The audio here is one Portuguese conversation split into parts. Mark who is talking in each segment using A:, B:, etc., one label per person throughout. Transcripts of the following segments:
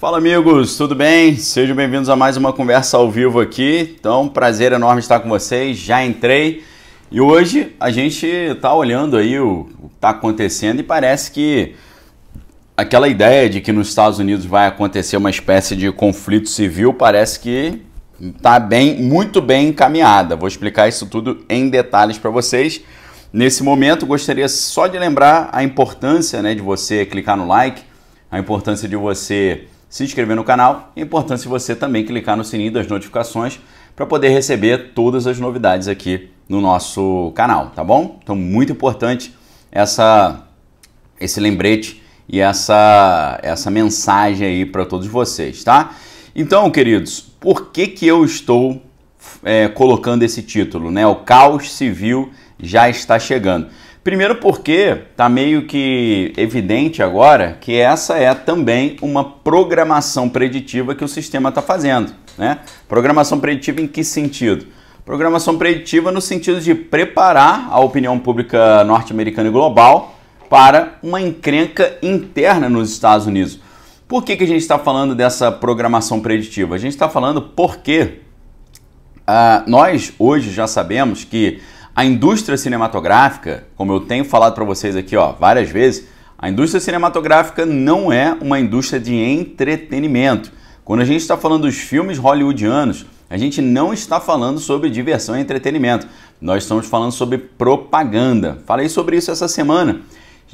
A: Fala amigos, tudo bem? Sejam bem-vindos a mais uma conversa ao vivo aqui. Então, prazer enorme estar com vocês. Já entrei e hoje a gente está olhando aí o que está acontecendo e parece que aquela ideia de que nos Estados Unidos vai acontecer uma espécie de conflito civil parece que está bem, muito bem encaminhada. Vou explicar isso tudo em detalhes para vocês. Nesse momento, gostaria só de lembrar a importância né, de você clicar no like, a importância de você se inscrever no canal. É importante você também clicar no sininho das notificações para poder receber todas as novidades aqui no nosso canal, tá bom? Então, muito importante essa esse lembrete e essa essa mensagem aí para todos vocês, tá? Então, queridos, por que que eu estou é, colocando esse título, né? O caos civil já está chegando. Primeiro porque tá meio que evidente agora que essa é também uma programação preditiva que o sistema está fazendo, né? Programação preditiva em que sentido? Programação preditiva no sentido de preparar a opinião pública norte-americana e global para uma encrenca interna nos Estados Unidos. Por que, que a gente está falando dessa programação preditiva? A gente está falando porque uh, nós hoje já sabemos que a indústria cinematográfica, como eu tenho falado para vocês aqui ó, várias vezes, a indústria cinematográfica não é uma indústria de entretenimento. Quando a gente está falando dos filmes hollywoodianos, a gente não está falando sobre diversão e entretenimento. Nós estamos falando sobre propaganda. Falei sobre isso essa semana.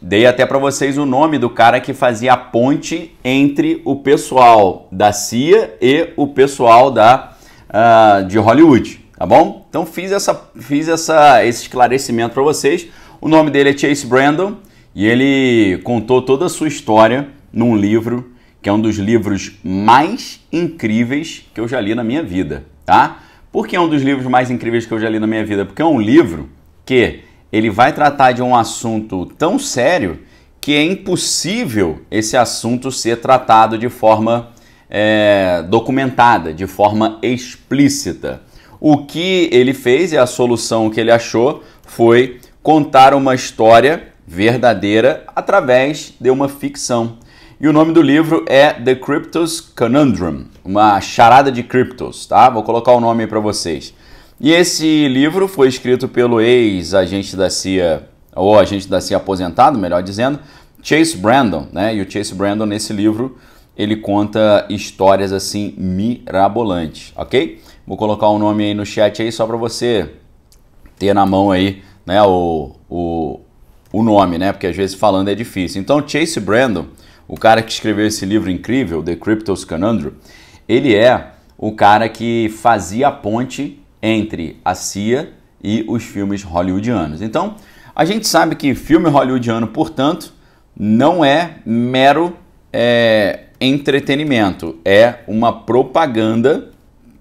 A: Dei até para vocês o nome do cara que fazia a ponte entre o pessoal da CIA e o pessoal da, uh, de Hollywood tá bom? Então fiz, essa, fiz essa, esse esclarecimento para vocês. O nome dele é Chase Brandon e ele contou toda a sua história num livro que é um dos livros mais incríveis que eu já li na minha vida, tá? Por que é um dos livros mais incríveis que eu já li na minha vida? Porque é um livro que ele vai tratar de um assunto tão sério que é impossível esse assunto ser tratado de forma é, documentada, de forma explícita. O que ele fez e a solução que ele achou foi contar uma história verdadeira através de uma ficção. E o nome do livro é The Cryptos Conundrum, uma charada de criptos, tá? Vou colocar o nome para vocês. E esse livro foi escrito pelo ex-agente da CIA, ou agente da CIA aposentado, melhor dizendo, Chase Brandon, né? E o Chase Brandon nesse livro, ele conta histórias assim mirabolantes, OK? Vou colocar um nome aí no chat aí só para você ter na mão aí, né, o, o, o nome, né? Porque às vezes falando é difícil. Então, Chase Brandon, o cara que escreveu esse livro incrível, The Cryptos Conundrum, ele é o cara que fazia a ponte entre a CIA e os filmes hollywoodianos. Então, a gente sabe que filme hollywoodiano, portanto, não é mero é, entretenimento, é uma propaganda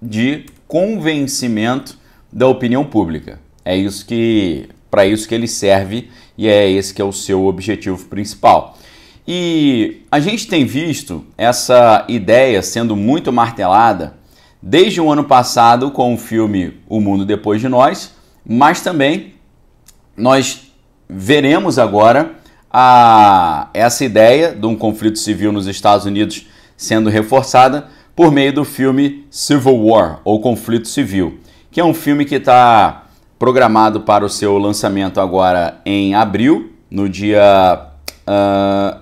A: de convencimento da opinião pública. É isso que para isso que ele serve e é esse que é o seu objetivo principal. E a gente tem visto essa ideia sendo muito martelada desde o ano passado com o filme O Mundo Depois de Nós, mas também nós veremos agora a, essa ideia de um conflito civil nos Estados Unidos sendo reforçada por meio do filme Civil War, ou Conflito Civil, que é um filme que está programado para o seu lançamento agora em abril, no dia uh, ah,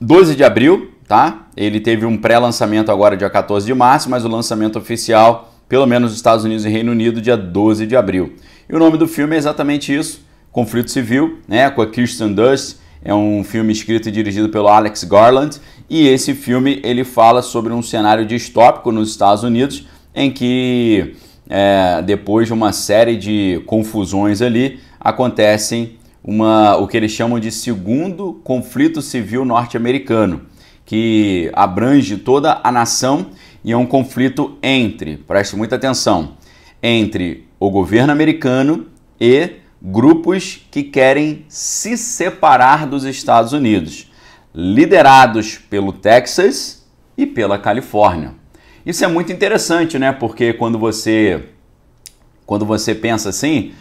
A: 12 de abril, tá? Ele teve um pré-lançamento agora dia 14 de março, mas o lançamento oficial, pelo menos nos Estados Unidos e Reino Unido, dia 12 de abril. E o nome do filme é exatamente isso, Conflito Civil, né? Com a Kirsten Dunst é um filme escrito e dirigido pelo Alex Garland e esse filme ele fala sobre um cenário distópico nos Estados Unidos em que é, depois de uma série de confusões ali acontecem uma, o que eles chamam de segundo conflito civil norte-americano que abrange toda a nação e é um conflito entre, preste muita atenção, entre o governo americano e grupos que querem se separar dos Estados Unidos, liderados pelo Texas e pela Califórnia. Isso é muito interessante, né? Porque quando você quando você pensa assim,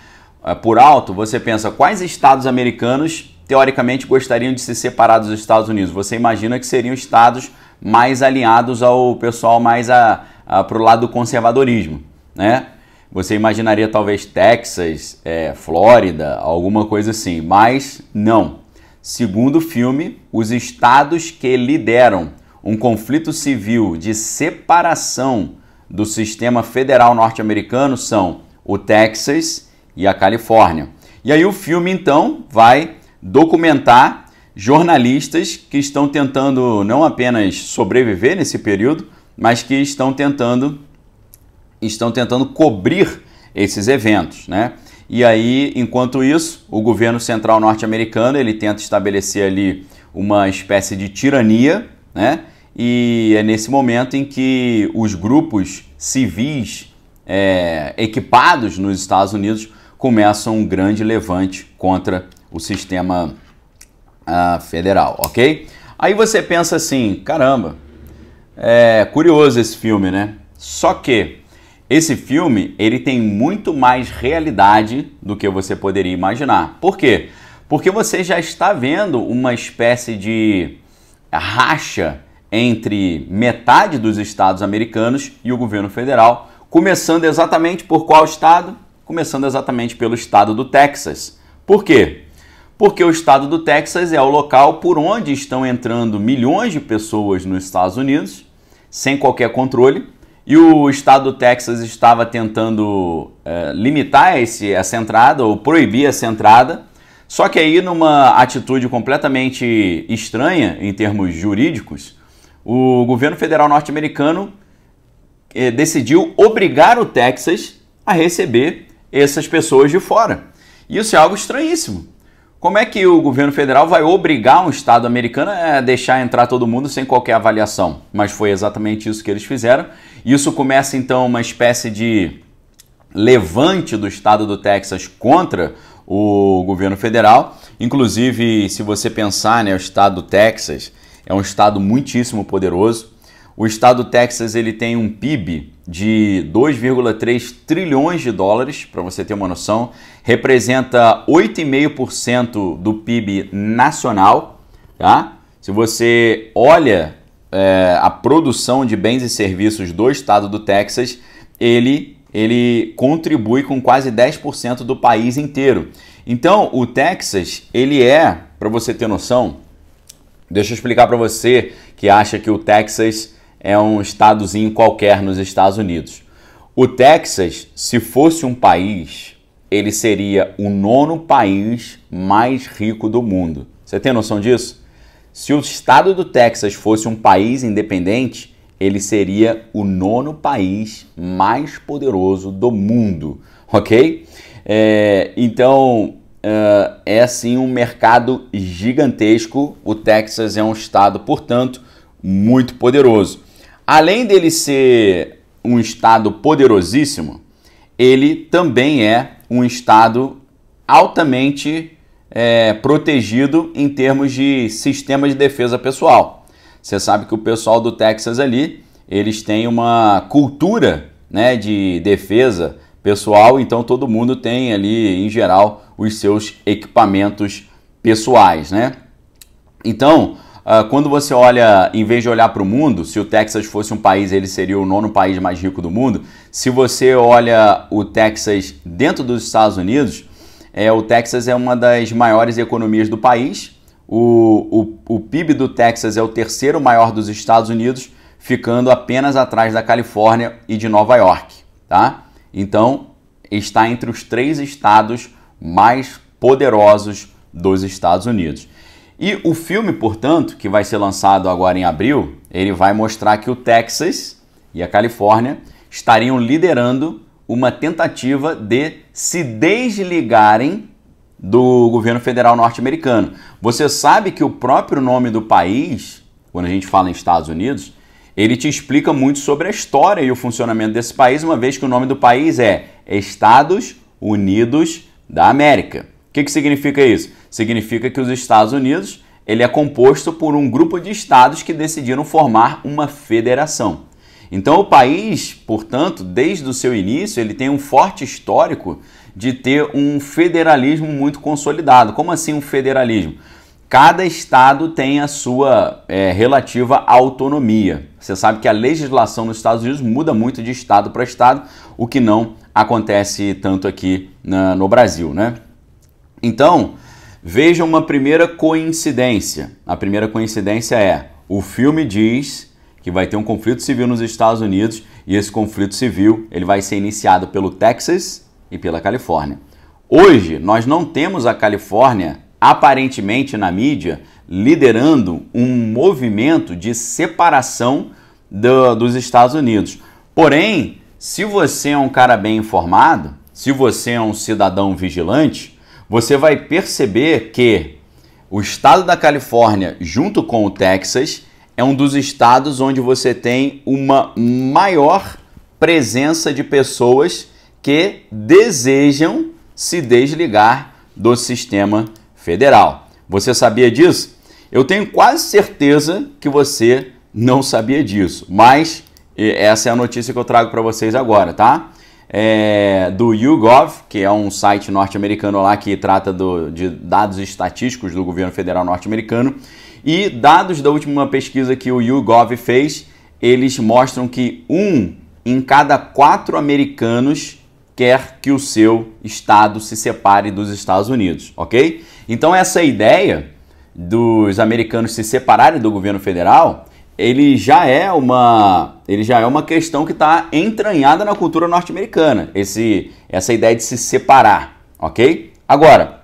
A: é, por alto, você pensa quais estados americanos teoricamente gostariam de se separar dos Estados Unidos. Você imagina que seriam estados mais alinhados ao pessoal mais a, a, para o lado do conservadorismo, né? Você imaginaria talvez Texas, é, Flórida, alguma coisa assim, mas não. Segundo o filme, os estados que lideram um conflito civil de separação do sistema federal norte-americano são o Texas e a Califórnia. E aí o filme então vai documentar jornalistas que estão tentando não apenas sobreviver nesse período, mas que estão tentando estão tentando cobrir esses eventos, né? E aí, enquanto isso, o governo central norte-americano ele tenta estabelecer ali uma espécie de tirania, né? E é nesse momento em que os grupos civis é, equipados nos Estados Unidos começam um grande levante contra o sistema uh, federal, ok? Aí você pensa assim, caramba, é curioso esse filme, né? Só que esse filme, ele tem muito mais realidade do que você poderia imaginar. Por quê? Porque você já está vendo uma espécie de racha entre metade dos estados americanos e o governo federal, começando exatamente por qual estado? Começando exatamente pelo estado do Texas. Por quê? Porque o estado do Texas é o local por onde estão entrando milhões de pessoas nos Estados Unidos, sem qualquer controle, e o estado do Texas estava tentando é, limitar esse, essa entrada ou proibir essa entrada. Só que aí, numa atitude completamente estranha em termos jurídicos, o governo federal norte-americano é, decidiu obrigar o Texas a receber essas pessoas de fora. E isso é algo estranhíssimo. Como é que o governo federal vai obrigar um estado americano a deixar entrar todo mundo sem qualquer avaliação? Mas foi exatamente isso que eles fizeram. Isso começa então uma espécie de levante do estado do Texas contra o governo federal. Inclusive, se você pensar, né, o estado do Texas é um estado muitíssimo poderoso. O estado do Texas ele tem um PIB de 2,3 trilhões de dólares, para você ter uma noção, representa 8,5% do PIB nacional. Tá? Se você olha é, a produção de bens e serviços do estado do Texas, ele, ele contribui com quase 10% do país inteiro. Então, o Texas, ele é, para você ter noção, deixa eu explicar para você que acha que o Texas é um estadozinho qualquer nos Estados Unidos. O Texas, se fosse um país, ele seria o nono país mais rico do mundo. Você tem noção disso? Se o estado do Texas fosse um país independente, ele seria o nono país mais poderoso do mundo, ok? É, então, Uh, é assim um mercado gigantesco. O Texas é um estado, portanto, muito poderoso além dele ser um Estado poderosíssimo, ele também é um Estado altamente é, protegido em termos de sistema de defesa pessoal. Você sabe que o pessoal do Texas ali, eles têm uma cultura né, de defesa pessoal, então todo mundo tem ali, em geral, os seus equipamentos pessoais, né? Então, Uh, quando você olha, em vez de olhar para o mundo, se o Texas fosse um país, ele seria o nono país mais rico do mundo. Se você olha o Texas dentro dos Estados Unidos, é, o Texas é uma das maiores economias do país. O, o, o PIB do Texas é o terceiro maior dos Estados Unidos, ficando apenas atrás da Califórnia e de Nova York. Tá? Então, está entre os três estados mais poderosos dos Estados Unidos. E o filme, portanto, que vai ser lançado agora em abril, ele vai mostrar que o Texas e a Califórnia estariam liderando uma tentativa de se desligarem do governo federal norte-americano. Você sabe que o próprio nome do país, quando a gente fala em Estados Unidos, ele te explica muito sobre a história e o funcionamento desse país, uma vez que o nome do país é Estados Unidos da América. O que, que significa isso? Significa que os Estados Unidos ele é composto por um grupo de estados que decidiram formar uma federação. Então o país, portanto, desde o seu início, ele tem um forte histórico de ter um federalismo muito consolidado. Como assim um federalismo? Cada estado tem a sua é, relativa autonomia. Você sabe que a legislação nos Estados Unidos muda muito de estado para estado, o que não acontece tanto aqui na, no Brasil, né? Então, Veja uma primeira coincidência. A primeira coincidência é: o filme diz que vai ter um conflito civil nos Estados Unidos e esse conflito civil ele vai ser iniciado pelo Texas e pela Califórnia. Hoje nós não temos a Califórnia aparentemente na mídia liderando um movimento de separação do, dos Estados Unidos. Porém, se você é um cara bem informado, se você é um cidadão vigilante, você vai perceber que o estado da Califórnia, junto com o Texas, é um dos estados onde você tem uma maior presença de pessoas que desejam se desligar do sistema federal. Você sabia disso? Eu tenho quase certeza que você não sabia disso, mas eh, essa é a notícia que eu trago para vocês agora, tá? é, do YouGov, que é um site norte-americano lá que trata do, de dados estatísticos do governo federal norte-americano. E dados da última pesquisa que o YouGov fez, eles mostram que um em cada quatro americanos quer que o seu estado se separe dos Estados Unidos, ok? Então essa ideia dos americanos se separarem do governo federal ele já é uma ele já é uma questão que está entranhada na cultura norte-americana esse essa ideia de se separar ok agora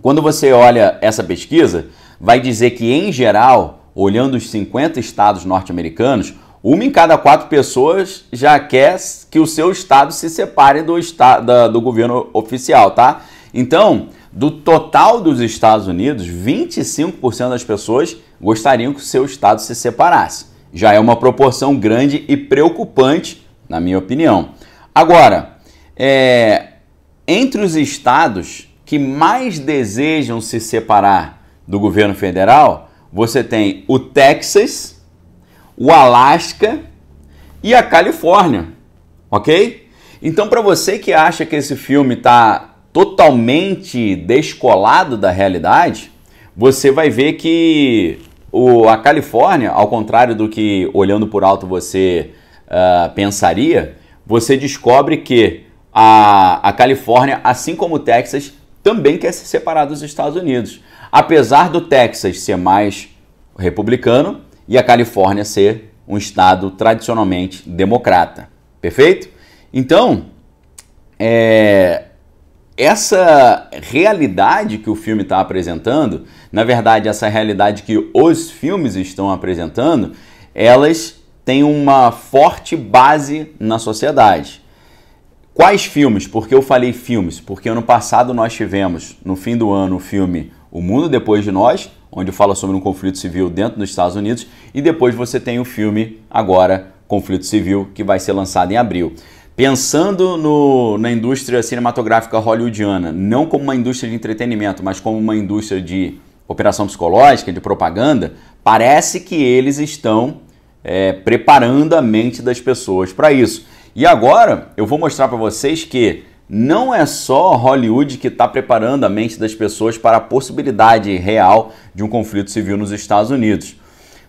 A: quando você olha essa pesquisa vai dizer que em geral olhando os 50 estados norte-americanos uma em cada quatro pessoas já quer que o seu estado se separe do estado do governo oficial tá então do total dos Estados Unidos, 25% das pessoas gostariam que o seu estado se separasse. Já é uma proporção grande e preocupante, na minha opinião. Agora, é, entre os estados que mais desejam se separar do governo federal, você tem o Texas, o Alasca e a Califórnia, ok? Então, para você que acha que esse filme está totalmente descolado da realidade, você vai ver que o, a Califórnia, ao contrário do que olhando por alto você uh, pensaria, você descobre que a, a Califórnia, assim como o Texas, também quer se separar dos Estados Unidos. Apesar do Texas ser mais republicano e a Califórnia ser um estado tradicionalmente democrata. Perfeito? Então, é, essa realidade que o filme está apresentando, na verdade, essa realidade que os filmes estão apresentando, elas têm uma forte base na sociedade. Quais filmes? Porque eu falei filmes, porque ano passado nós tivemos, no fim do ano, o filme O Mundo Depois de Nós, onde fala sobre um conflito civil dentro dos Estados Unidos, e depois você tem o filme agora Conflito Civil, que vai ser lançado em abril. Pensando no, na indústria cinematográfica hollywoodiana, não como uma indústria de entretenimento, mas como uma indústria de operação psicológica, de propaganda, parece que eles estão é, preparando a mente das pessoas para isso. E agora eu vou mostrar para vocês que não é só Hollywood que está preparando a mente das pessoas para a possibilidade real de um conflito civil nos Estados Unidos.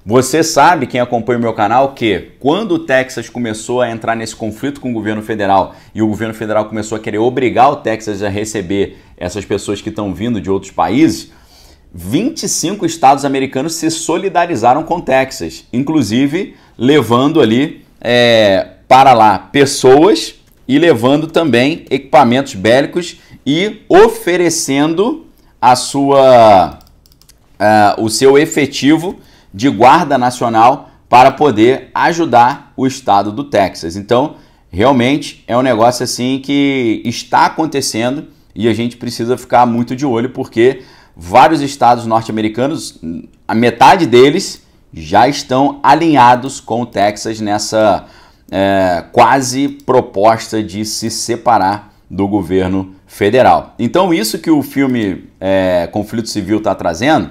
A: Você sabe, quem acompanha o meu canal, que quando o Texas começou a entrar nesse conflito com o governo federal e o governo federal começou a querer obrigar o Texas a receber essas pessoas que estão vindo de outros países, 25 estados americanos se solidarizaram com o Texas, inclusive levando ali é, para lá pessoas e levando também equipamentos bélicos e oferecendo a sua, uh, o seu efetivo de guarda nacional para poder ajudar o estado do Texas. Então, realmente é um negócio assim que está acontecendo e a gente precisa ficar muito de olho porque vários estados norte-americanos, a metade deles já estão alinhados com o Texas nessa é, quase proposta de se separar do governo federal. Então, isso que o filme é, Conflito Civil está trazendo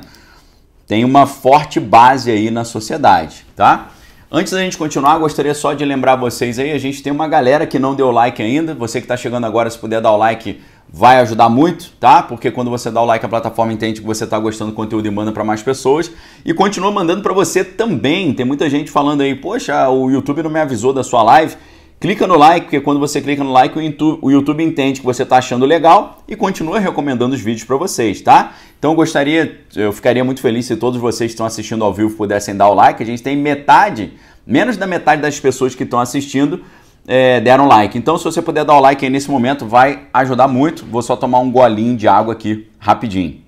A: tem uma forte base aí na sociedade, tá? Antes da gente continuar, gostaria só de lembrar vocês aí, a gente tem uma galera que não deu like ainda. Você que está chegando agora, se puder dar o like, vai ajudar muito, tá? Porque quando você dá o like, a plataforma entende que você está gostando do conteúdo e manda para mais pessoas. E continua mandando para você também. Tem muita gente falando aí, poxa, o YouTube não me avisou da sua live. Clica no like, porque quando você clica no like, o YouTube entende que você está achando legal e continua recomendando os vídeos para vocês, tá? Então eu gostaria, eu ficaria muito feliz se todos vocês que estão assistindo ao vivo pudessem dar o like. A gente tem metade, menos da metade das pessoas que estão assistindo é, deram like. Então se você puder dar o like aí nesse momento, vai ajudar muito. Vou só tomar um golinho de água aqui rapidinho.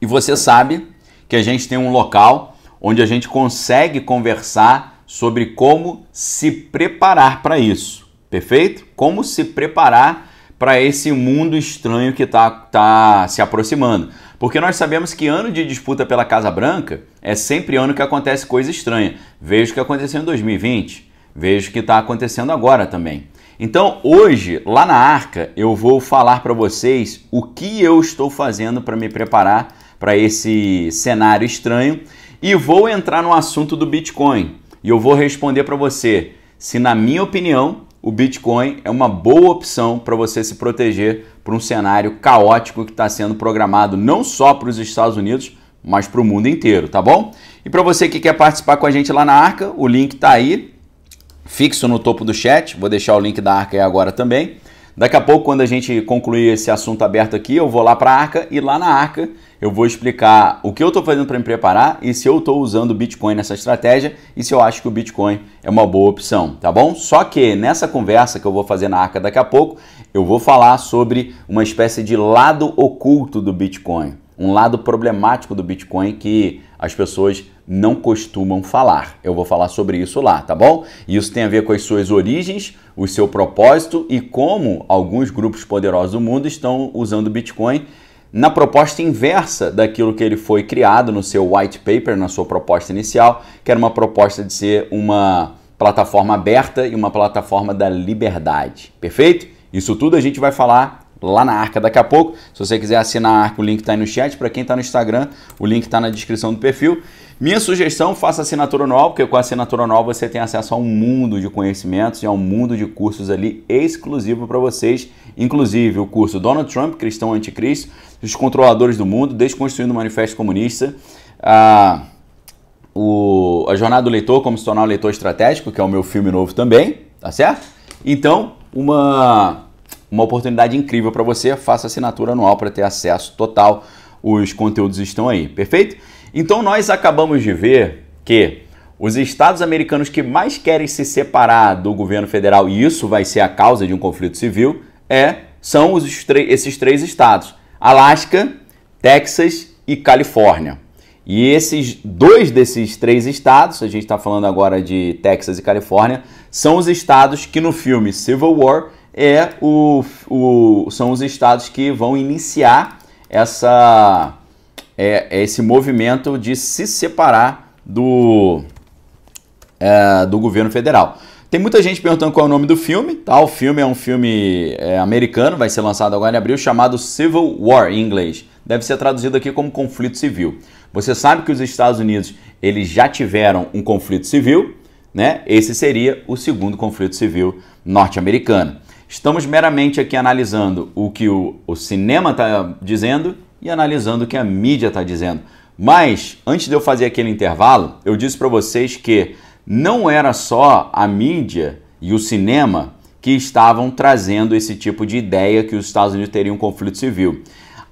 A: E você sabe que a gente tem um local onde a gente consegue conversar sobre como se preparar para isso, perfeito? Como se preparar para esse mundo estranho que está tá se aproximando. Porque nós sabemos que ano de disputa pela Casa Branca é sempre ano que acontece coisa estranha. Vejo o que aconteceu em 2020, vejo o que está acontecendo agora também. Então, hoje, lá na Arca, eu vou falar para vocês o que eu estou fazendo para me preparar para esse cenário estranho e vou entrar no assunto do Bitcoin e eu vou responder para você se, na minha opinião, o Bitcoin é uma boa opção para você se proteger para um cenário caótico que está sendo programado não só para os Estados Unidos, mas para o mundo inteiro, tá bom? E para você que quer participar com a gente lá na Arca, o link está aí, fixo no topo do chat, vou deixar o link da Arca aí agora também. Daqui a pouco, quando a gente concluir esse assunto aberto aqui, eu vou lá para a Arca e lá na Arca eu vou explicar o que eu estou fazendo para me preparar e se eu estou usando o Bitcoin nessa estratégia e se eu acho que o Bitcoin é uma boa opção, tá bom? Só que nessa conversa que eu vou fazer na Arca daqui a pouco, eu vou falar sobre uma espécie de lado oculto do Bitcoin, um lado problemático do Bitcoin que as pessoas não costumam falar. Eu vou falar sobre isso lá, tá bom? Isso tem a ver com as suas origens, o seu propósito e como alguns grupos poderosos do mundo estão usando o Bitcoin na proposta inversa daquilo que ele foi criado no seu white paper, na sua proposta inicial, que era uma proposta de ser uma plataforma aberta e uma plataforma da liberdade. Perfeito? Isso tudo a gente vai falar lá na Arca daqui a pouco. Se você quiser assinar a Arca, o link está aí no chat. Para quem está no Instagram, o link está na descrição do perfil. Minha sugestão, faça assinatura anual, porque com a assinatura anual você tem acesso a um mundo de conhecimentos e a um mundo de cursos ali exclusivo para vocês, inclusive o curso Donald Trump, Cristão Anticristo, Os Controladores do Mundo, Desconstruindo o Manifesto Comunista, a, o, a Jornada do Leitor, Como Se Tornar um Leitor Estratégico, que é o meu filme novo também, tá certo? Então, uma uma oportunidade incrível para você. Faça assinatura anual para ter acesso total. Os conteúdos estão aí, perfeito? Então nós acabamos de ver que os estados americanos que mais querem se separar do governo federal, e isso vai ser a causa de um conflito civil, é, são esses três estados: Alasca, Texas e Califórnia. E esses dois desses três estados, a gente está falando agora de Texas e Califórnia, são os estados que no filme Civil War é o, o, são os estados que vão iniciar essa, é, esse movimento de se separar do, é, do governo federal. Tem muita gente perguntando qual é o nome do filme, tá? O filme é um filme é, americano, vai ser lançado agora em abril, chamado Civil War em inglês. Deve ser traduzido aqui como conflito civil. Você sabe que os Estados Unidos eles já tiveram um conflito civil, né? Esse seria o segundo conflito civil norte-americano. Estamos meramente aqui analisando o que o, o cinema está dizendo e analisando o que a mídia está dizendo. Mas, antes de eu fazer aquele intervalo, eu disse para vocês que não era só a mídia e o cinema que estavam trazendo esse tipo de ideia que os Estados Unidos teriam um conflito civil.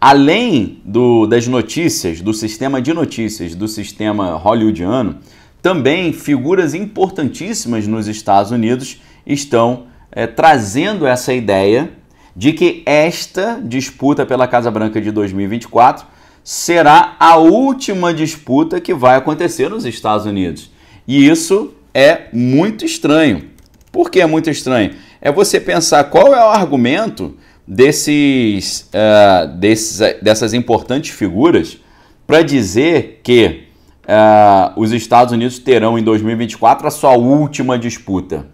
A: Além do, das notícias, do sistema de notícias, do sistema hollywoodiano, também figuras importantíssimas nos Estados Unidos estão é, trazendo essa ideia de que esta disputa pela Casa Branca de 2024 será a última disputa que vai acontecer nos Estados Unidos. E isso é muito estranho. Por que é muito estranho? É você pensar qual é o argumento desses, uh, desses é, dessas importantes figuras para dizer que uh, os Estados Unidos terão em 2024 a sua última disputa.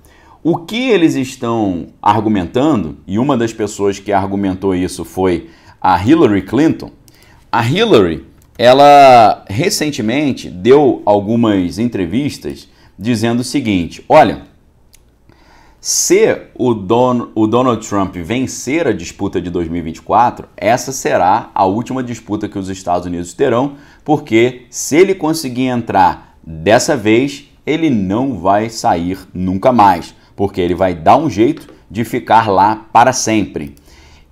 A: O que eles estão argumentando, e uma das pessoas que argumentou isso foi a Hillary Clinton, a Hillary, ela recentemente deu algumas entrevistas dizendo o seguinte: olha, se o, Don, o Donald Trump vencer a disputa de 2024, essa será a última disputa que os Estados Unidos terão, porque se ele conseguir entrar dessa vez, ele não vai sair nunca mais porque ele vai dar um jeito de ficar lá para sempre.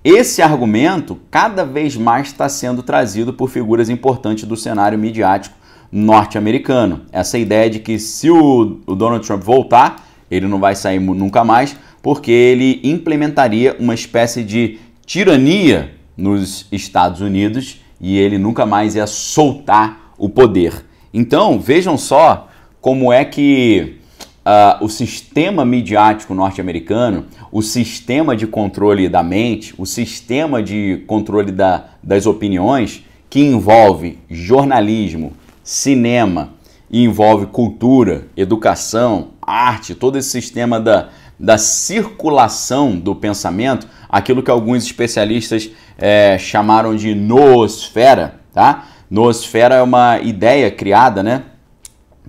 A: Esse argumento cada vez mais está sendo trazido por figuras importantes do cenário midiático norte-americano. Essa ideia de que se o, Donald Trump voltar, ele não vai sair nunca mais, porque ele implementaria uma espécie de tirania nos Estados Unidos e ele nunca mais ia soltar o poder. Então, vejam só como é que Uh, o sistema midiático norte-americano, o sistema de controle da mente, o sistema de controle da, das opiniões, que envolve jornalismo, cinema, envolve cultura, educação, arte, todo esse sistema da, da circulação do pensamento, aquilo que alguns especialistas é, chamaram de noosfera, tá? Noosfera é uma ideia criada, né?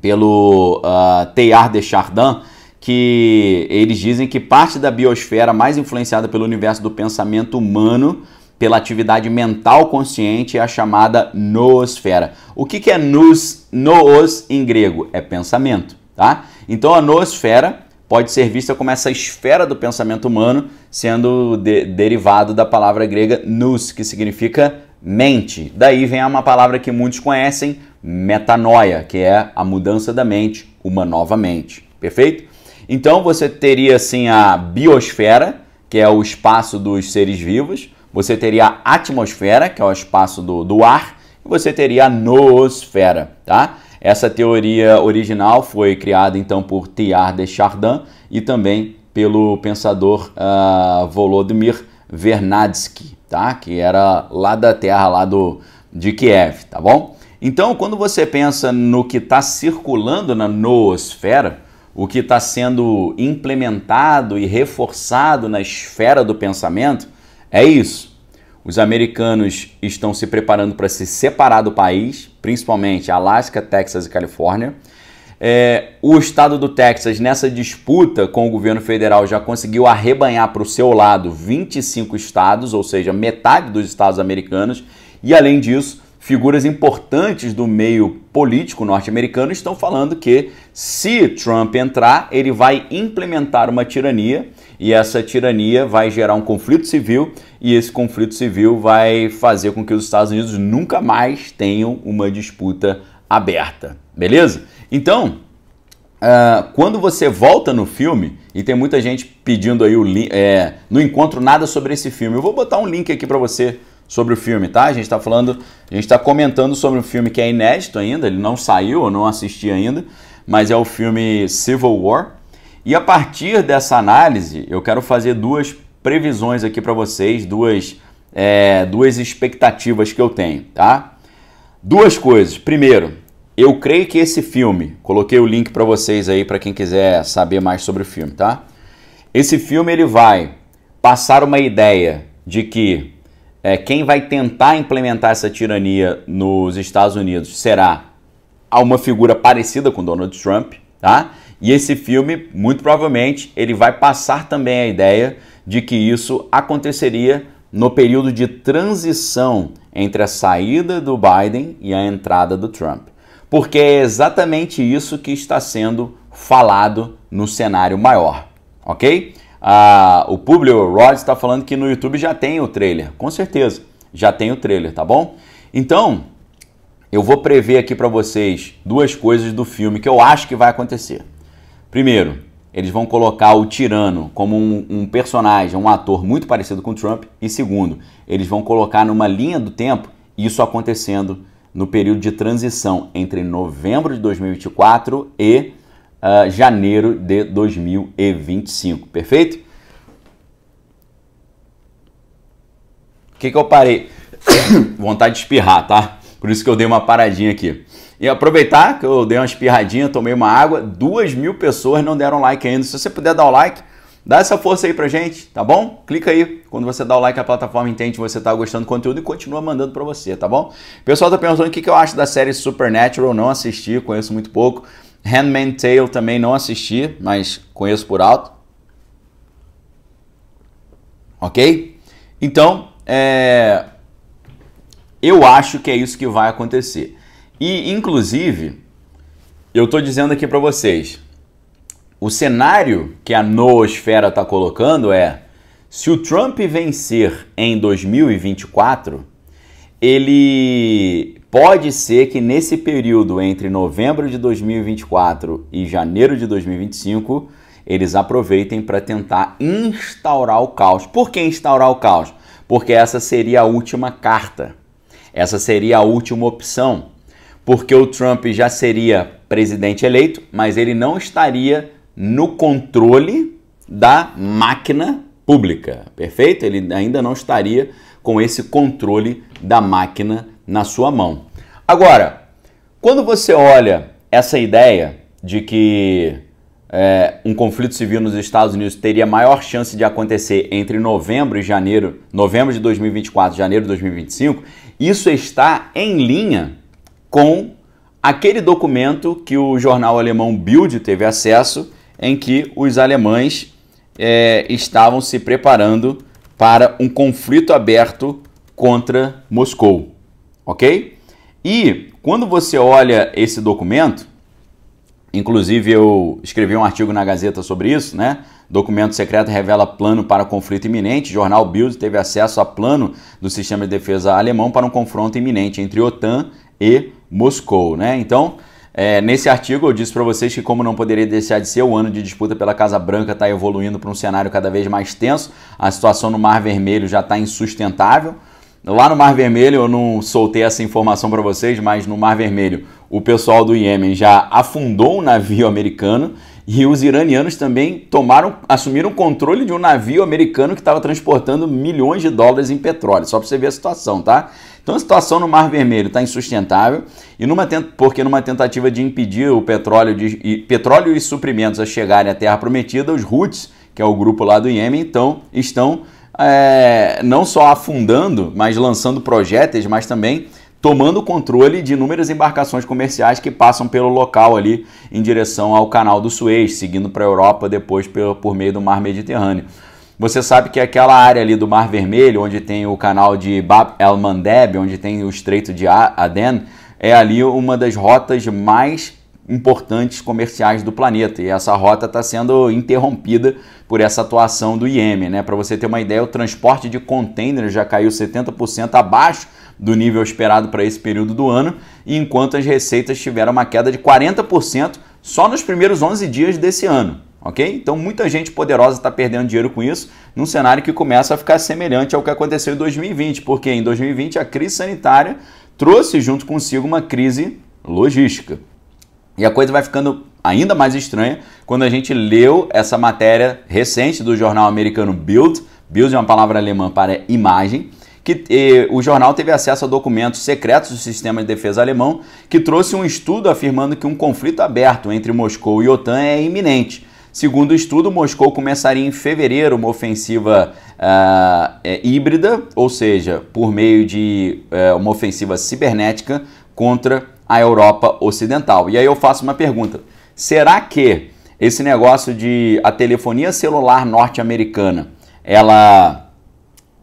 A: pelo uh, ah, Teilhard de Chardin, que eles dizem que parte da biosfera mais influenciada pelo universo do pensamento humano, pela atividade mental consciente, é a chamada noosfera. O que, que é nous, noos em grego? É pensamento, tá? Então a noosfera pode ser vista como essa esfera do pensamento humano, sendo de, derivado da palavra grega nous, que significa mente. Daí vem uma palavra que muitos conhecem, metanoia, que é a mudança da mente, uma nova mente. Perfeito? Então você teria assim a biosfera, que é o espaço dos seres vivos, você teria a atmosfera, que é o espaço do, do ar, e você teria a noosfera, tá? Essa teoria original foi criada então por Teilhard de Chardin e também pelo pensador uh, Volodymyr Vernadsky, tá? Que era lá da terra lá do de Kiev, tá bom? Então, quando você pensa no que está circulando na noosfera, o que está sendo implementado e reforçado na esfera do pensamento, é isso. Os americanos estão se preparando para se separar do país, principalmente Alasca, Texas e Califórnia. É, o estado do Texas, nessa disputa com o governo federal, já conseguiu arrebanhar para o seu lado 25 estados, ou seja, metade dos estados americanos. E além disso, figuras importantes do meio político norte-americano estão falando que se Trump entrar, ele vai implementar uma tirania e essa tirania vai gerar um conflito civil e esse conflito civil vai fazer com que os Estados Unidos nunca mais tenham uma disputa aberta, beleza? Então, Uh, quando você volta no filme, e tem muita gente pedindo aí o link, é, no encontro nada sobre esse filme, eu vou botar um link aqui para você sobre o filme, tá? A gente está falando, a gente está comentando sobre um filme que é inédito ainda, ele não saiu, eu não assisti ainda, mas é o filme Civil War. E a partir dessa análise, eu quero fazer duas previsões aqui para vocês, duas, é, duas expectativas que eu tenho, tá? Duas coisas. Primeiro, eu creio que esse filme, coloquei o link para vocês aí para quem quiser saber mais sobre o filme, tá? Esse filme ele vai passar uma ideia de que é, quem vai tentar implementar essa tirania nos Estados Unidos será uma figura parecida com Donald Trump, tá? E esse filme, muito provavelmente, ele vai passar também a ideia de que isso aconteceria no período de transição entre a saída do Biden e a entrada do Trump. Porque é exatamente isso que está sendo falado no cenário maior, ok? a, o Publio Rod está falando que no YouTube já tem o trailer. Com certeza, já tem o trailer, tá bom? Então, eu vou prever aqui para vocês duas coisas do filme que eu acho que vai acontecer. Primeiro, eles vão colocar o Tirano como um, um, personagem, um ator muito parecido com Trump. E segundo, eles vão colocar numa linha do tempo isso acontecendo no período de transição entre novembro de 2024 e uh, janeiro de 2025, perfeito? O que, que eu parei? Vontade de espirrar, tá? Por isso que eu dei uma paradinha aqui. E aproveitar que eu dei uma espirradinha, tomei uma água, duas mil pessoas não deram like ainda. Se você puder dar o like, dá essa força aí pra gente, tá bom? Clica aí. Quando você dá o like, a plataforma entende que você tá gostando do conteúdo e continua mandando pra você, tá bom? O pessoal tá perguntando o que eu acho da série Supernatural, não assisti, conheço muito pouco. Handmaid's Tale também não assisti, mas conheço por alto. Ok? Então, é... eu acho que é isso que vai acontecer. E, inclusive, eu estou dizendo aqui para vocês, o cenário que a noosfera está colocando é: se o Trump vencer em 2024, ele Pode ser que nesse período entre novembro de 2024 e janeiro de 2025, eles aproveitem para tentar instaurar o caos. Por que instaurar o caos? Porque essa seria a última carta. Essa seria a última opção. Porque o Trump já seria presidente eleito, mas ele não estaria no controle da máquina pública, perfeito? Ele ainda não estaria com esse controle da máquina pública na sua mão. Agora, quando você olha essa ideia de que é, um conflito civil nos Estados Unidos teria maior chance de acontecer entre novembro e janeiro, novembro de 2024 e janeiro de 2025, isso está em linha com aquele documento que o jornal alemão Bild teve acesso, em que os alemães é, estavam se preparando para um conflito aberto contra Moscou ok? E quando você olha esse documento, inclusive eu escrevi um artigo na Gazeta sobre isso, né? Documento secreto revela plano para conflito iminente. O jornal Bild teve acesso a plano do sistema de defesa alemão para um confronto iminente entre OTAN e Moscou, né? Então, é, nesse artigo eu disse para vocês que, como não poderia deixar de ser, o ano de disputa pela Casa Branca está evoluindo para um cenário cada vez mais tenso. A situação no Mar Vermelho já está insustentável. Lá no Mar Vermelho, eu não soltei essa informação para vocês, mas no Mar Vermelho, o pessoal do Iêmen já afundou um navio americano e os iranianos também tomaram, assumiram o controle de um navio americano que estava transportando milhões de dólares em petróleo, só para você ver a situação, tá? Então a situação no Mar Vermelho está insustentável e numa porque numa tentativa de impedir o petróleo de, e, petróleo e suprimentos a chegarem à Terra Prometida, os Houthis, que é o grupo lá do Iêmen, então estão é, não só afundando, mas lançando projéteis, mas também tomando controle de inúmeras embarcações comerciais que passam pelo local ali em direção ao canal do Suez, seguindo para a Europa depois por, por meio do mar Mediterrâneo. Você sabe que aquela área ali do Mar Vermelho, onde tem o canal de Bab el-Mandeb, onde tem o Estreito de Aden, é ali uma das rotas mais importantes comerciais do planeta. E essa rota está sendo interrompida por essa atuação do IEM. Né? Para você ter uma ideia, o transporte de contêineres já caiu 70% abaixo do nível esperado para esse período do ano, enquanto as receitas tiveram uma queda de 40% só nos primeiros 11 dias desse ano. ok? Então muita gente poderosa está perdendo dinheiro com isso, num cenário que começa a ficar semelhante ao que aconteceu em 2020, porque em 2020 a crise sanitária trouxe junto consigo uma crise logística. E a coisa vai ficando ainda mais estranha quando a gente leu essa matéria recente do jornal americano Bild. Bild é uma palavra alemã para imagem. Que eh, o jornal teve acesso a documentos secretos do sistema de defesa alemão que trouxe um estudo afirmando que um conflito aberto entre Moscou e OTAN é iminente. Segundo o estudo, Moscou começaria em fevereiro uma ofensiva uh, híbrida, ou seja, por meio de uh, uma ofensiva cibernética contra a Europa Ocidental. E aí eu faço uma pergunta: será que esse negócio de a telefonia celular norte-americana, ela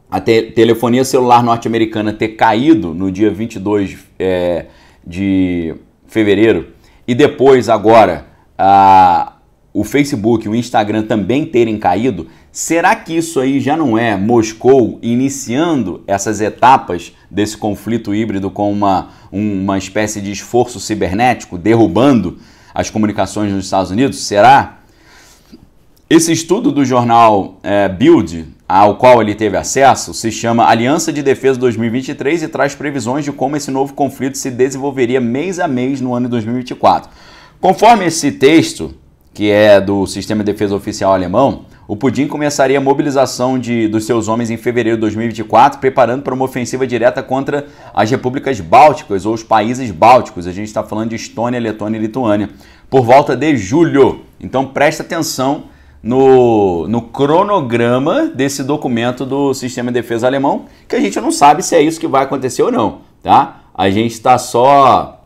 A: a te telefonia celular norte-americana ter caído no dia 22 é, eh, de fevereiro e depois agora a, o Facebook e o Instagram também terem caído, será que isso aí já não é Moscou iniciando essas etapas desse conflito híbrido com uma, uma espécie de esforço cibernético, derrubando as comunicações nos Estados Unidos? Será? Esse estudo do jornal é, eh, Build, ao qual ele teve acesso, se chama Aliança de Defesa 2023 e traz previsões de como esse novo conflito se desenvolveria mês a mês no ano de 2024. Conforme esse texto, que é do Sistema de Defesa Oficial Alemão, o Pudim começaria a mobilização de, dos seus homens em fevereiro de 2024, preparando para uma ofensiva direta contra as repúblicas bálticas ou os países bálticos. A gente está falando de Estônia, Letônia e Lituânia, por volta de julho. Então presta atenção no, no cronograma desse documento do Sistema de Defesa Alemão, que a gente não sabe se é isso que vai acontecer ou não, tá? A gente está só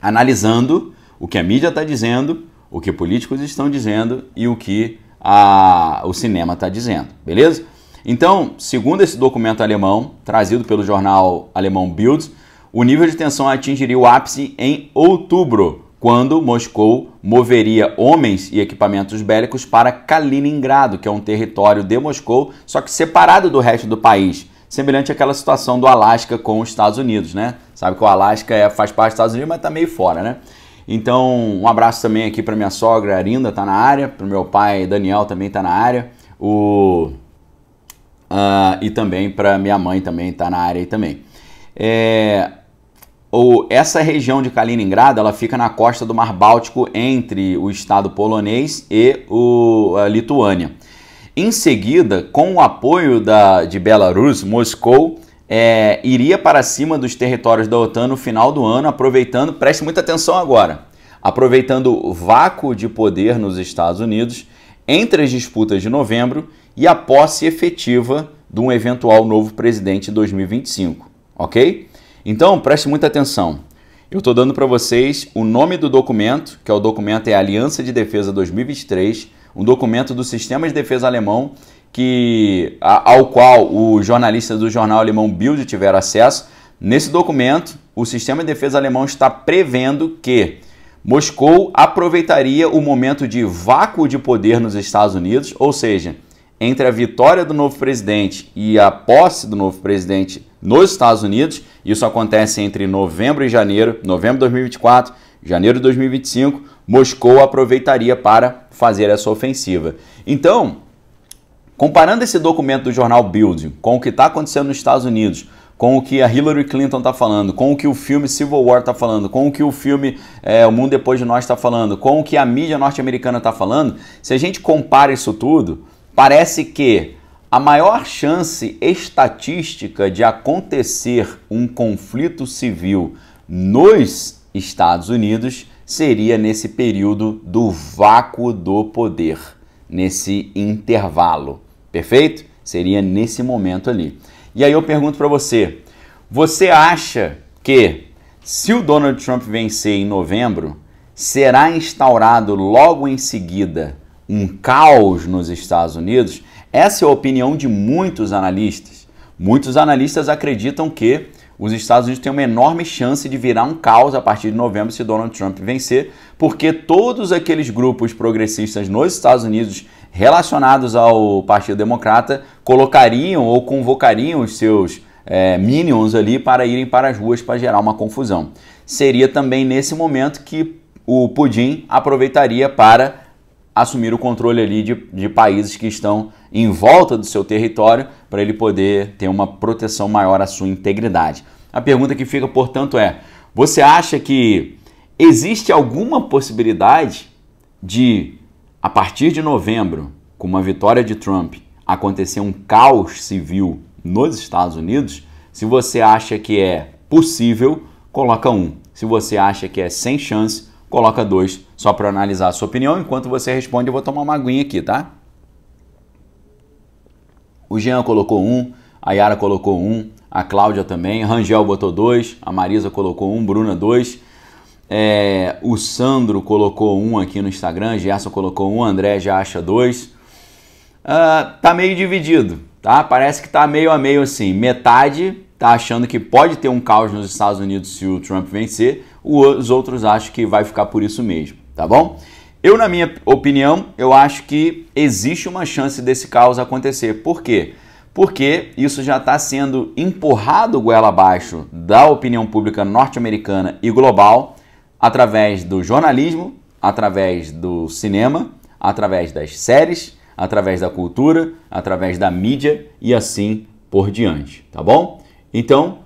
A: analisando o que a mídia está dizendo o que políticos estão dizendo e o que a, o cinema está dizendo, beleza? Então, segundo esse documento alemão, trazido pelo jornal alemão Bild, o nível de tensão atingiria o ápice em outubro, quando Moscou moveria homens e equipamentos bélicos para Kaliningrado, que é um território de Moscou, só que separado do resto do país, semelhante àquela situação do Alasca com os Estados Unidos, né? Sabe que o Alasca é, faz parte dos Estados Unidos, mas está meio fora, né? Então, um abraço também aqui para minha sogra Arinda, tá na área, para meu pai Daniel também tá na área, o uh, e também para minha mãe também tá na área aí também. É, o, essa região de Kaliningrado ela fica na costa do Mar Báltico entre o estado polonês e o, a Lituânia. Em seguida, com o apoio da, de Belarus, Moscou é, iria para cima dos territórios da OTAN no final do ano, aproveitando, preste muita atenção agora, aproveitando o vácuo de poder nos Estados Unidos entre as disputas de novembro e a posse efetiva de um eventual novo presidente em 2025, ok? Então, preste muita atenção. Eu estou dando para vocês o nome do documento, que é o documento é Aliança de Defesa 2023, um documento do Sistema de Defesa Alemão que, ao qual o jornalista do jornal alemão Bild tiver acesso. Nesse documento, o sistema de defesa alemão está prevendo que Moscou aproveitaria o momento de vácuo de poder nos Estados Unidos, ou seja, entre a vitória do novo presidente e a posse do novo presidente nos Estados Unidos, isso acontece entre novembro e janeiro, novembro de 2024, janeiro de 2025, Moscou aproveitaria para fazer essa ofensiva. Então, Comparando esse documento do jornal Build com o que está acontecendo nos Estados Unidos, com o que a Hillary Clinton está falando, com o que o filme Civil War está falando, com o que o filme é, O Mundo Depois de Nós está falando, com o que a mídia norte-americana está falando, se a gente compara isso tudo, parece que a maior chance estatística de acontecer um conflito civil nos Estados Unidos seria nesse período do vácuo do poder, nesse intervalo. Perfeito? Seria nesse momento ali. E aí eu pergunto para você: você acha que se o Donald Trump vencer em novembro, será instaurado logo em seguida um caos nos Estados Unidos? Essa é a opinião de muitos analistas. Muitos analistas acreditam que os Estados Unidos têm uma enorme chance de virar um caos a partir de novembro se Donald Trump vencer, porque todos aqueles grupos progressistas nos Estados Unidos relacionados ao Partido Democrata colocariam ou convocariam os seus é, minions ali para irem para as ruas para gerar uma confusão. Seria também nesse momento que o Pudim aproveitaria para assumir o controle ali de, de países que estão em volta do seu território para ele poder ter uma proteção maior à sua integridade. A pergunta que fica, portanto, é: você acha que existe alguma possibilidade de, a partir de novembro, com uma vitória de Trump, acontecer um caos civil nos Estados Unidos? Se você acha que é possível, coloca um. Se você acha que é sem chance, coloca dois, só para analisar a sua opinião. Enquanto você responde, eu vou tomar uma aguinha aqui, tá? O Jean colocou um, a Yara colocou um, a Cláudia também, Rangel botou dois, a Marisa colocou um, Bruna dois. É, o Sandro colocou um aqui no Instagram, Gerson colocou um, André já acha dois. Uh, tá meio dividido, tá? Parece que tá meio a meio assim. Metade tá achando que pode ter um caos nos Estados Unidos se o Trump vencer, os outros acham que vai ficar por isso mesmo, tá bom? Eu, na minha opinião, eu acho que existe uma chance desse caos acontecer. Por quê? Porque isso já está sendo empurrado goela abaixo da opinião pública norte-americana e global através do jornalismo, através do cinema, através das séries, através da cultura, através da mídia e assim por diante, tá bom? Então,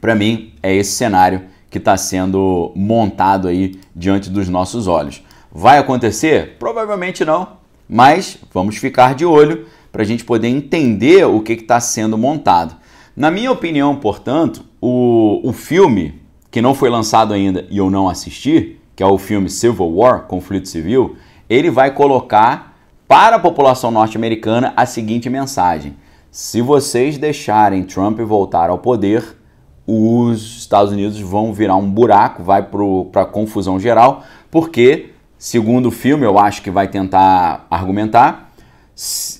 A: para mim, é esse cenário que está sendo montado aí diante dos nossos olhos. Vai acontecer? Provavelmente não, mas vamos ficar de olho para a gente poder entender o que está sendo montado. Na minha opinião, portanto, o, o filme que não foi lançado ainda e eu não assisti, que é o filme Civil War, Conflito Civil, ele vai colocar para a população norte-americana a seguinte mensagem: se vocês deixarem Trump voltar ao poder, os Estados Unidos vão virar um buraco, vai para a confusão geral, porque Segundo filme, eu acho que vai tentar argumentar.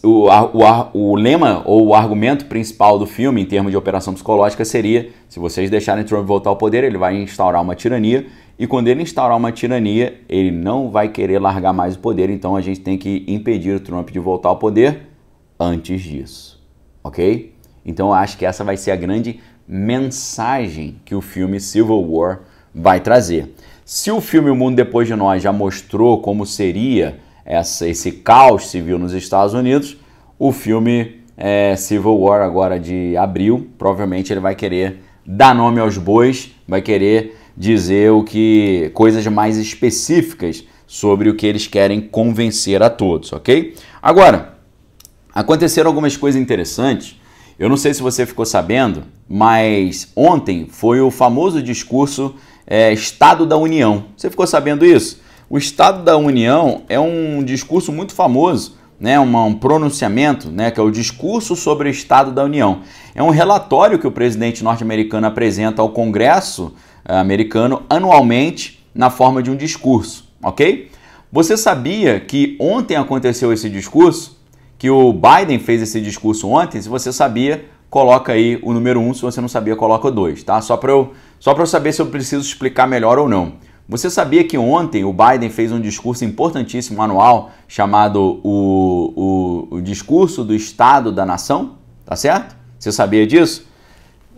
A: O, o, o lema ou o argumento principal do filme, em termos de operação psicológica, seria: se vocês deixarem Trump voltar ao poder, ele vai instaurar uma tirania. E quando ele instaurar uma tirania, ele não vai querer largar mais o poder. Então a gente tem que impedir o Trump de voltar ao poder antes disso. Ok? Então eu acho que essa vai ser a grande mensagem que o filme Civil War vai trazer. Se o filme O Mundo Depois de Nós já mostrou como seria essa, esse caos civil nos Estados Unidos, o filme é, Civil War, agora de abril, provavelmente ele vai querer dar nome aos bois, vai querer dizer o que coisas mais específicas sobre o que eles querem convencer a todos, ok? Agora, aconteceram algumas coisas interessantes. Eu não sei se você ficou sabendo, mas ontem foi o famoso discurso é, Estado da União. Você ficou sabendo isso? O Estado da União é um discurso muito famoso, né, um pronunciamento, né, que é o discurso sobre o Estado da União. É um relatório que o presidente norte-americano apresenta ao Congresso eh, americano anualmente na forma de um discurso, ok? Você sabia que ontem aconteceu esse discurso? Que o Biden fez esse discurso ontem? Se você sabia, coloca aí o número 1, um, se você não sabia, coloca o 2, tá? Só para eu só para eu saber se eu preciso explicar melhor ou não. Você sabia que ontem o Biden fez um discurso importantíssimo anual chamado o, o, o Discurso do Estado da Nação? Tá certo? Você sabia disso?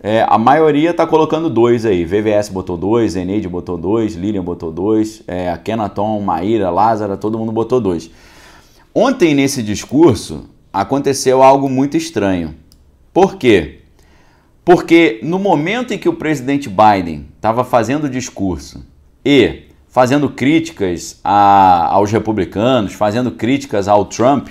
A: É, a maioria tá colocando dois aí. VVS botou dois, Eneide botou dois, Lilian botou dois, é, Kenaton, Maíra, Lázara, todo mundo botou dois. Ontem nesse discurso aconteceu algo muito estranho. Por quê? Porque no momento em que o presidente Biden estava fazendo o discurso e fazendo críticas a, aos republicanos, fazendo críticas ao Trump,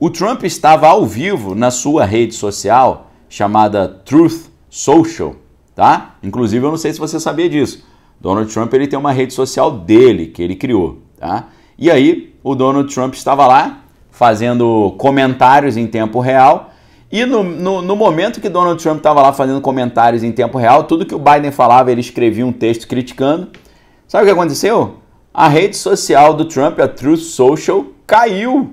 A: o Trump estava ao vivo na sua rede social chamada Truth Social, tá? Inclusive, eu não sei se você sabia disso. Donald Trump ele tem uma rede social dele que ele criou, tá? E aí o Donald Trump estava lá fazendo comentários em tempo real e no, no, no momento que Donald Trump estava lá fazendo comentários em tempo real, tudo que o Biden falava, ele escrevia um texto criticando. Sabe o que aconteceu? A rede social do Trump, a Truth Social, caiu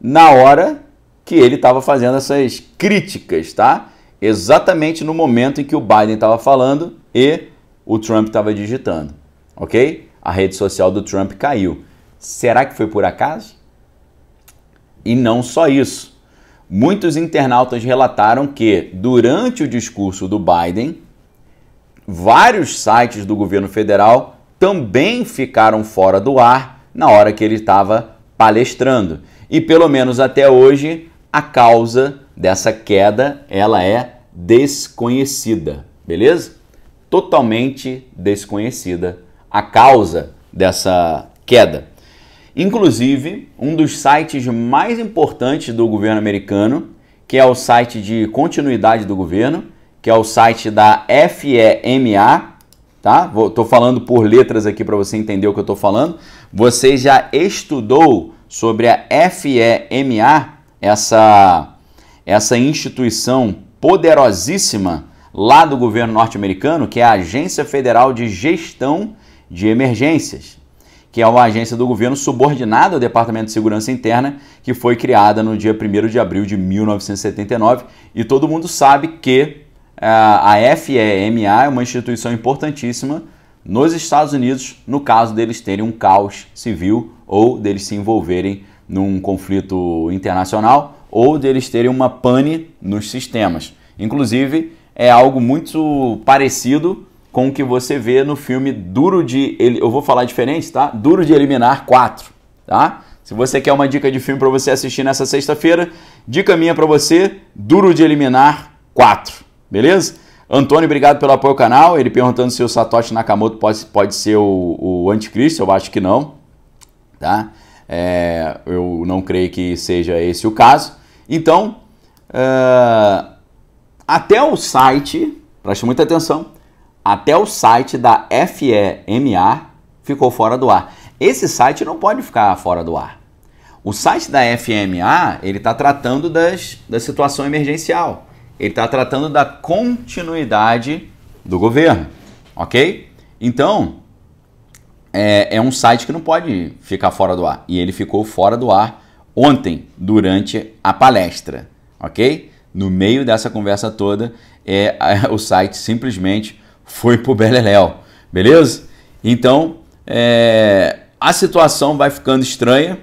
A: na hora que ele estava fazendo essas críticas, tá? Exatamente no momento em que o Biden estava falando e o Trump estava digitando, ok? A rede social do Trump caiu. Será que foi por acaso? E não só isso. Muitos internautas relataram que, durante o discurso do Biden, vários sites do governo federal também ficaram fora do ar na hora que ele estava palestrando. E pelo menos até hoje, a causa dessa queda, ela é desconhecida, beleza? Totalmente desconhecida a causa dessa queda. Inclusive, um dos sites mais importantes do governo americano, que é o site de continuidade do governo, que é o site da FEMA, tá? Vou, tô falando por letras aqui para você entender o que eu estou falando. Você já estudou sobre a FEMA, essa essa instituição poderosíssima lá do governo norte-americano, que é a Agência Federal de Gestão de Emergências, que é uma agência do governo subordinada ao Departamento de Segurança Interna, que foi criada no dia 1 de abril de 1979. E todo mundo sabe que eh, a FEMA é uma instituição importantíssima nos Estados Unidos, no caso deles terem um caos civil ou deles se envolverem num conflito internacional ou deles terem uma pane nos sistemas. Inclusive, é algo muito parecido com o que você vê no filme Duro de. Eu vou falar diferente, tá? Duro de Eliminar 4, tá? Se você quer uma dica de filme para você assistir nessa sexta-feira, dica minha para você: Duro de Eliminar 4, beleza? Antônio, obrigado pelo apoio ao canal. Ele perguntando se o Satoshi Nakamoto pode, pode ser o, o anticristo, eu acho que não, tá? É, eu não creio que seja esse o caso. Então, uh, até o site, preste muita atenção, até o site da FEMA ficou fora do ar. Esse site não pode ficar fora do ar. O site da FMA ele está tratando das, da situação emergencial. Ele está tratando da continuidade do governo, ok? Então é, é um site que não pode ficar fora do ar e ele ficou fora do ar ontem durante a palestra, ok? No meio dessa conversa toda, é, o site simplesmente foi pro Beleléu, beleza? Então, é, a situação vai ficando estranha.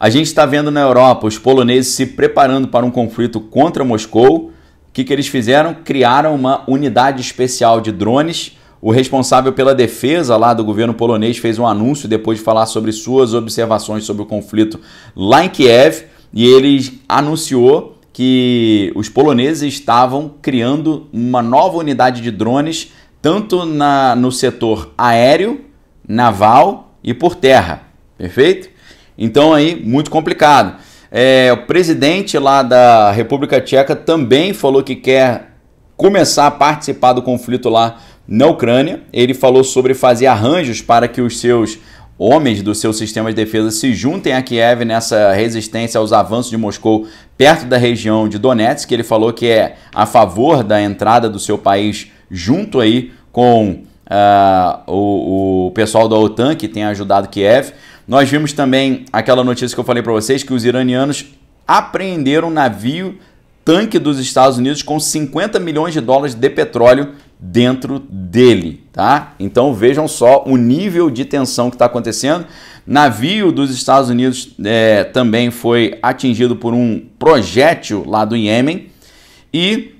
A: A gente está vendo na Europa os poloneses se preparando para um conflito contra Moscou. O que, que eles fizeram? Criaram uma unidade especial de drones. O responsável pela defesa lá do governo polonês fez um anúncio depois de falar sobre suas observações sobre o conflito lá em Kiev e ele anunciou que os poloneses estavam criando uma nova unidade de drones tanto na, no setor aéreo, naval e por terra. Perfeito? Então aí, muito complicado. É, o presidente lá da República Tcheca também falou que quer começar a participar do conflito lá na Ucrânia. Ele falou sobre fazer arranjos para que os seus homens do seu sistema de defesa se juntem a Kiev nessa resistência aos avanços de Moscou perto da região de Donetsk. Ele falou que é a favor da entrada do seu país junto aí com uh, o, o pessoal da OTAN, que tem ajudado Kiev. Nós vimos também aquela notícia que eu falei para vocês, que os iranianos apreenderam um navio tanque dos Estados Unidos com 50 milhões de dólares de petróleo dentro dele, tá? Então vejam só o nível de tensão que está acontecendo. Navio dos Estados Unidos é, também foi atingido por um projétil lá do Iêmen e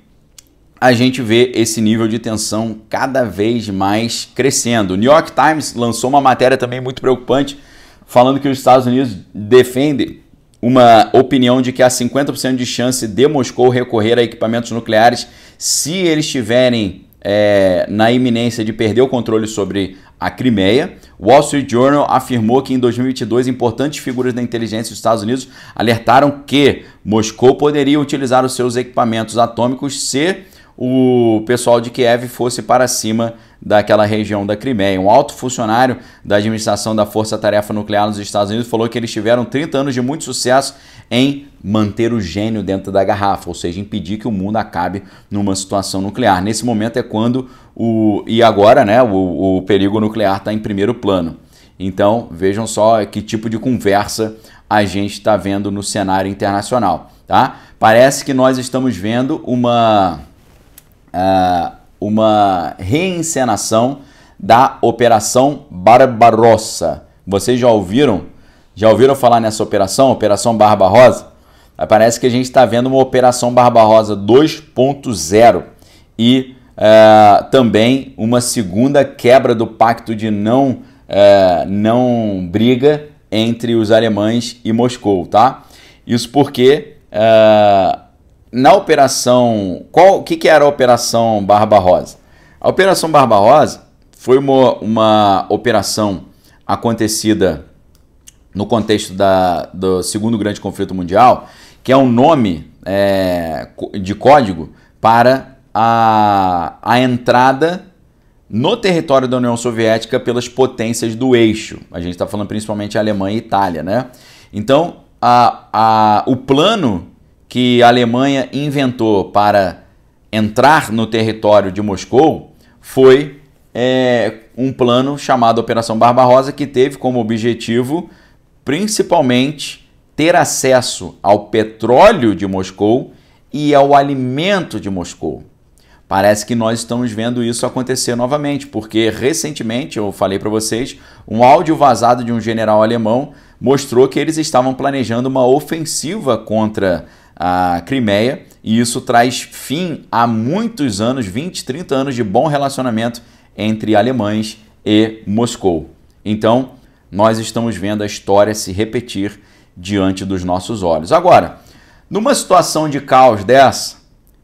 A: a gente vê esse nível de tensão cada vez mais crescendo. O New York Times lançou uma matéria também muito preocupante, falando que os Estados Unidos defendem uma opinião de que há 50% de chance de Moscou recorrer a equipamentos nucleares se eles tiverem é, na iminência de perder o controle sobre a Crimeia. O Wall Street Journal afirmou que em 2022 importantes figuras da inteligência dos Estados Unidos alertaram que Moscou poderia utilizar os seus equipamentos atômicos se o pessoal de Kiev fosse para cima daquela região da Crimeia. Um alto funcionário da administração da Força Tarefa Nuclear nos Estados Unidos falou que eles tiveram 30 anos de muito sucesso em manter o gênio dentro da garrafa, ou seja, impedir que o mundo acabe numa situação nuclear. Nesse momento é quando o e agora, né, o, o perigo nuclear está em primeiro plano. Então vejam só que tipo de conversa a gente está vendo no cenário internacional, tá? Parece que nós estamos vendo uma uh, uma reencenação da Operação Barbarossa. Vocês já ouviram? Já ouviram falar nessa operação, Operação Barbarossa? Ah, parece que a gente está vendo uma Operação Barbarossa 2.0 e uh, também uma segunda quebra do pacto de não, uh, não briga entre os alemães e Moscou, tá? Isso porque uh, na operação, qual, o que, que era a operação rosa A operação rosa foi uma, uma operação acontecida no contexto da, do segundo grande conflito mundial, que é um nome é, de código para a, a entrada no território da União Soviética pelas potências do eixo. A gente está falando principalmente Alemanha e Itália, né? Então, a, a, o plano que a Alemanha inventou para entrar no território de Moscou foi é, um plano chamado Operação Barbarossa, que teve como objetivo principalmente ter acesso ao petróleo de Moscou e ao alimento de Moscou. Parece que nós estamos vendo isso acontecer novamente, porque recentemente, eu falei para vocês, um áudio vazado de um general alemão mostrou que eles estavam planejando uma ofensiva contra a Crimeia, e isso traz fim a muitos anos, 20, 30 anos de bom relacionamento entre alemães e Moscou. Então, nós estamos vendo a história se repetir diante dos nossos olhos. Agora, numa situação de caos dessa,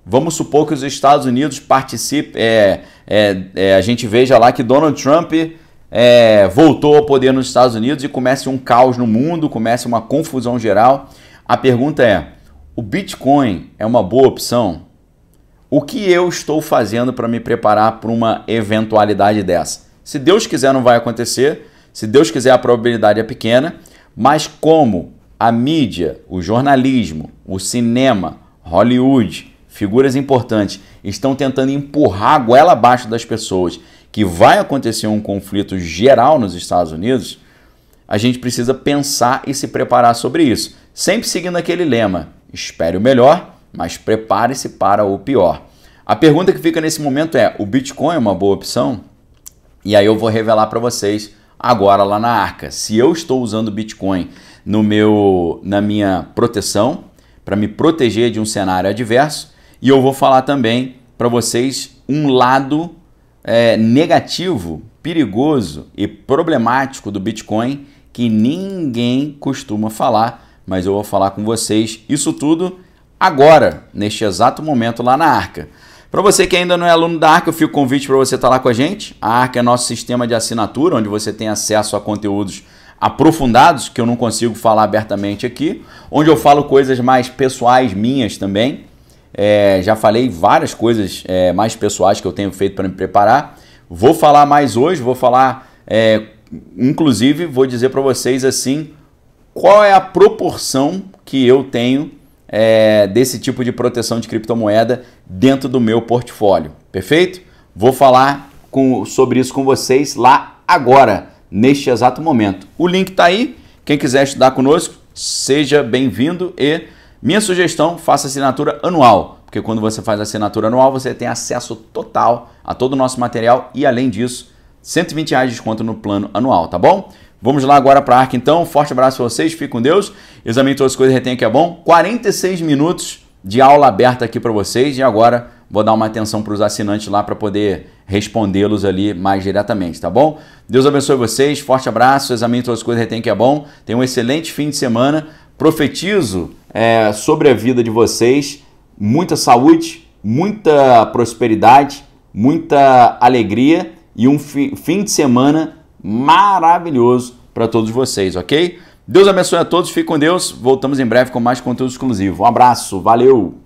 A: vamos supor que os Estados Unidos participem, é, é, é, a gente veja lá que Donald Trump é, voltou ao poder nos Estados Unidos e comece um caos no mundo, comece uma confusão geral. A pergunta é: o Bitcoin é uma boa opção? O que eu estou fazendo para me preparar para uma eventualidade dessa? Se Deus quiser, não vai acontecer. Se Deus quiser, a probabilidade é pequena. Mas como a mídia, o jornalismo, o cinema, Hollywood, figuras importantes estão tentando empurrar a goela abaixo das pessoas que vai acontecer um conflito geral nos Estados Unidos, a gente precisa pensar e se preparar sobre isso, sempre seguindo aquele lema: Espere o melhor, mas prepare-se para o pior. A pergunta que fica nesse momento é: o Bitcoin é uma boa opção? E aí eu vou revelar para vocês agora lá na Arca. Se eu estou usando Bitcoin no meu na minha proteção para me proteger de um cenário adverso, e eu vou falar também para vocês um lado é, negativo, perigoso e problemático do Bitcoin que ninguém costuma falar mas eu vou falar com vocês isso tudo agora, neste exato momento lá na Arca. Para você que ainda não é aluno da Arca, eu fico convite para você estar tá lá com a gente. A Arca é nosso sistema de assinatura, onde você tem acesso a conteúdos aprofundados, que eu não consigo falar abertamente aqui, onde eu falo coisas mais pessoais minhas também. É, já falei várias coisas é, mais pessoais que eu tenho feito para me preparar. Vou falar mais hoje, vou falar, é, inclusive, vou dizer para vocês assim qual é a proporção que eu tenho é, desse tipo de proteção de criptomoeda dentro do meu portfólio, perfeito? Vou falar com, sobre isso com vocês lá agora, neste exato momento. O link está aí, quem quiser estudar conosco, seja bem-vindo e minha sugestão, faça assinatura anual, porque quando você faz assinatura anual, você tem acesso total a todo o nosso material e além disso, 120 reais de desconto no plano anual, tá bom? Vamos lá agora para a Arca então. Forte abraço a vocês, fiquem com Deus. Examine todas as coisas, retenha que é bom. 46 minutos de aula aberta aqui para vocês e agora vou dar uma atenção para os assinantes lá para poder respondê-los ali mais diretamente, tá bom? Deus abençoe vocês, forte abraço, examine todas as coisas, retenha que é bom. Tenha um excelente fim de semana. Profetizo é, sobre a vida de vocês muita saúde, muita prosperidade, muita alegria e um fi fim de semana maravilhoso para todos vocês, ok? Deus abençoe a todos, fique com Deus. Voltamos em breve com mais conteúdo exclusivo. Um abraço, valeu!